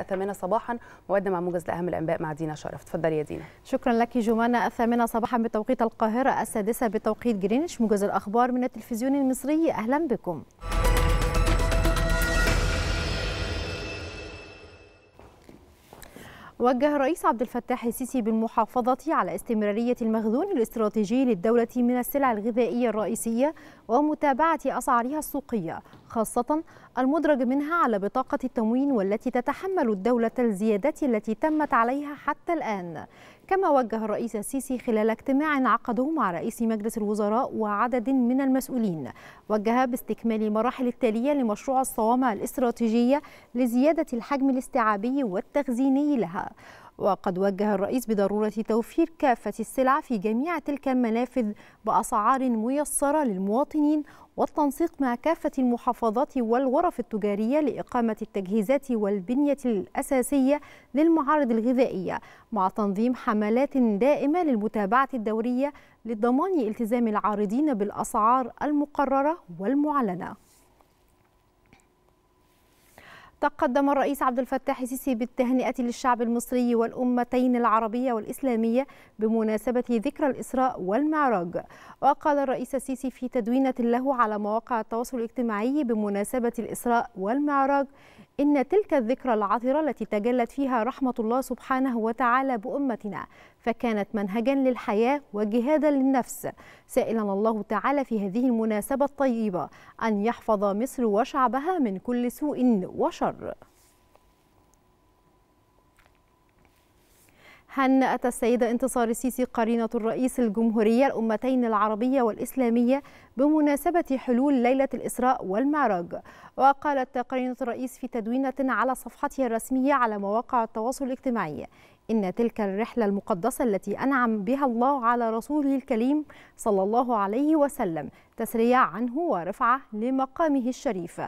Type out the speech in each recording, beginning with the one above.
الثامنة صباحا موعدنا مع موجز لأهم الأنباء مع دينا شرف تفضلي يا دينا شكرا لك جمانة الثامنة صباحا بتوقيت القاهرة السادسة بتوقيت جرينش موجز الأخبار من التلفزيون المصري أهلا بكم وجه الرئيس عبد الفتاح السيسي بالمحافظة على استمرارية المخزون الاستراتيجي للدولة من السلع الغذائية الرئيسية ومتابعة أسعارها السوقية خاصة المدرج منها على بطاقة التموين والتي تتحمل الدولة الزيادات التي تمت عليها حتى الآن كما وجه الرئيس السيسي خلال اجتماع عقده مع رئيس مجلس الوزراء وعدد من المسؤولين وجه باستكمال المراحل التالية لمشروع الصوامع الاستراتيجية لزيادة الحجم الاستيعابي والتخزيني لها وقد وجه الرئيس بضرورة توفير كافة السلع في جميع تلك المنافذ بأسعار ميسرة للمواطنين والتنسيق مع كافة المحافظات والغرف التجارية لإقامة التجهيزات والبنية الأساسية للمعارض الغذائية مع تنظيم حملات دائمة للمتابعة الدورية لضمان التزام العارضين بالأسعار المقررة والمعلنة تقدم الرئيس عبد الفتاح السيسي بالتهنئة للشعب المصري والأمتين العربية والإسلامية بمناسبة ذكرى الإسراء والمعراج وقال الرئيس السيسي في تدوينة له على مواقع التواصل الاجتماعي بمناسبة الإسراء والمعراج إن تلك الذكرى العطرة التي تجلت فيها رحمة الله سبحانه وتعالى بأمتنا فكانت منهجا للحياة وجهادا للنفس سائلا الله تعالى في هذه المناسبة الطيبة أن يحفظ مصر وشعبها من كل سوء وشر هنأت السيدة انتصار السيسي قرينة الرئيس الجمهورية الأمتين العربية والإسلامية بمناسبة حلول ليلة الإسراء والمعراج وقالت قرينة الرئيس في تدوينة على صفحتها الرسمية على مواقع التواصل الاجتماعي إن تلك الرحلة المقدسة التي أنعم بها الله على رسوله الكريم صلى الله عليه وسلم تسريع عنه ورفعة لمقامه الشريف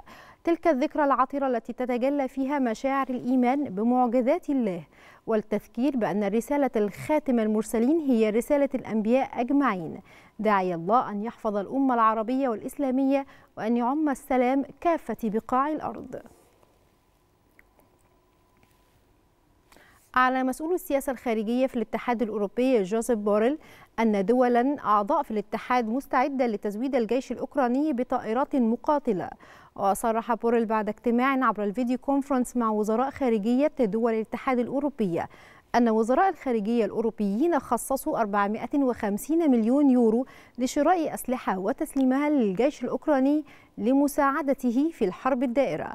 تلك الذكرى العطرة التي تتجلى فيها مشاعر الإيمان بمعجزات الله والتذكير بأن رسالة الخاتم المرسلين هي رسالة الأنبياء أجمعين داعي الله أن يحفظ الأمة العربية والإسلامية وأن يعم السلام كافة بقاع الأرض على مسؤول السياسة الخارجية في الاتحاد الأوروبي جوزيف بوريل أن دولا أعضاء في الاتحاد مستعدة لتزويد الجيش الأوكراني بطائرات مقاتلة وصرح بوريل بعد اجتماع عبر الفيديو كونفرنس مع وزراء خارجية دول الاتحاد الأوروبية أن وزراء الخارجية الأوروبيين خصصوا 450 مليون يورو لشراء أسلحة وتسليمها للجيش الأوكراني لمساعدته في الحرب الدائرة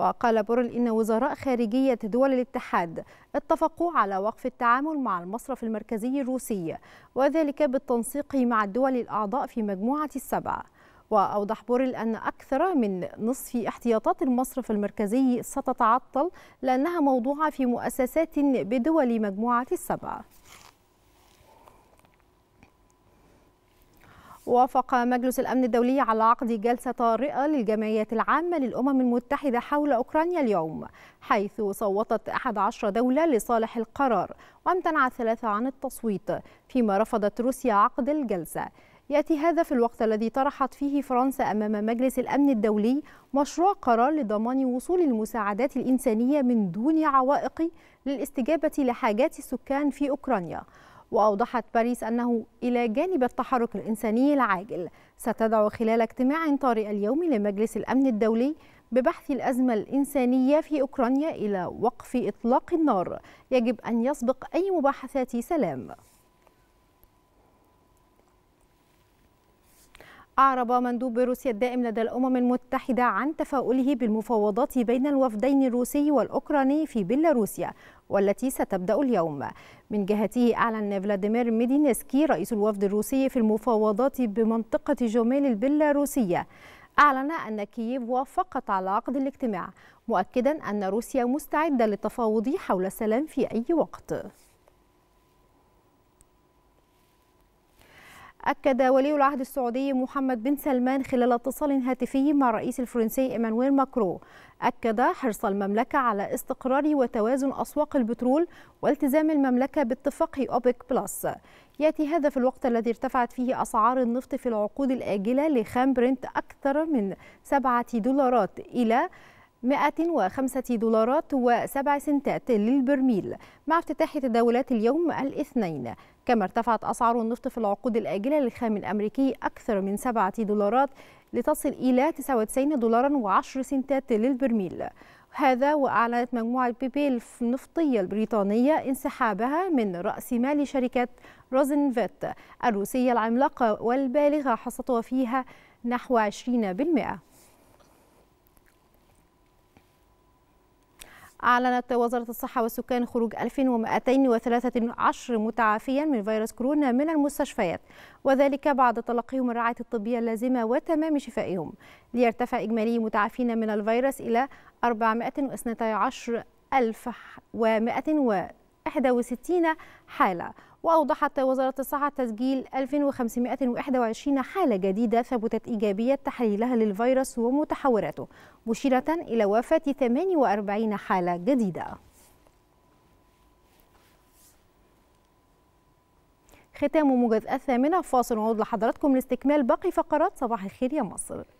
وقال بوريل إن وزراء خارجية دول الاتحاد اتفقوا على وقف التعامل مع المصرف المركزي الروسي وذلك بالتنسيق مع الدول الأعضاء في مجموعة السبع وأوضح بوريل أن أكثر من نصف احتياطات المصرف المركزي ستتعطل لأنها موضوعة في مؤسسات بدول مجموعة السبع وافق مجلس الأمن الدولي على عقد جلسة طارئة للجمعيات العامة للأمم المتحدة حول أوكرانيا اليوم حيث صوتت 11 دولة لصالح القرار وامتنع ثلاثه عن التصويت فيما رفضت روسيا عقد الجلسة يأتي هذا في الوقت الذي طرحت فيه فرنسا أمام مجلس الأمن الدولي مشروع قرار لضمان وصول المساعدات الإنسانية من دون عوائق للاستجابة لحاجات السكان في أوكرانيا وأوضحت باريس أنه إلى جانب التحرك الإنساني العاجل ستدعو خلال اجتماع طارئ اليوم لمجلس الأمن الدولي ببحث الأزمة الإنسانية في أوكرانيا إلى وقف إطلاق النار يجب أن يسبق أي مباحثات سلام أعرب مندوب روسيا الدائم لدى الأمم المتحدة عن تفاؤله بالمفاوضات بين الوفدين الروسي والأوكراني في بيلاروسيا والتي ستبدأ اليوم من جهته أعلن فلاديمير ميدينسكي رئيس الوفد الروسي في المفاوضات بمنطقة جوميل البيلاروسية أعلن أن كييف وافقت على عقد الاجتماع مؤكدا أن روسيا مستعدة للتفاوض حول السلام في أي وقت أكد ولي العهد السعودي محمد بن سلمان خلال اتصال هاتفي مع الرئيس الفرنسي إيمانويل ماكرو أكد حرص المملكة على استقرار وتوازن أسواق البترول والتزام المملكة باتفاق أوبك بلس يأتي هذا في الوقت الذي ارتفعت فيه أسعار النفط في العقود الآجلة لخام برنت أكثر من سبعة دولارات إلى 105 دولارات و7 سنتات للبرميل مع افتتاح تداولات اليوم الاثنين كما ارتفعت أسعار النفط في العقود الآجلة للخام الأمريكي أكثر من 7 دولارات لتصل إلى 99 دولارا و10 سنتات للبرميل هذا وأعلنت مجموعة بيبيل النفطية البريطانية انسحابها من رأس مال شركة روزنفيت الروسية العملاقة والبالغة حصتها فيها نحو 20% أعلنت وزارة الصحة والسكان خروج 2213 متعافيا من فيروس كورونا من المستشفيات وذلك بعد تلقيهم الرعاية الطبية اللازمة وتمام شفائهم ليرتفع إجمالي متعافين من الفيروس إلى 412 ألف ومائة 1561 حالة وأوضحت وزارة الصحة تسجيل 1521 حالة جديدة ثبتت إيجابية تحليلها للفيروس ومتحوراته مشيرة إلى وفاة 48 حالة جديدة ختام موجز الثامنة فاصل ونعود لحضراتكم لاستكمال باقي فقرات صباح الخير يا مصر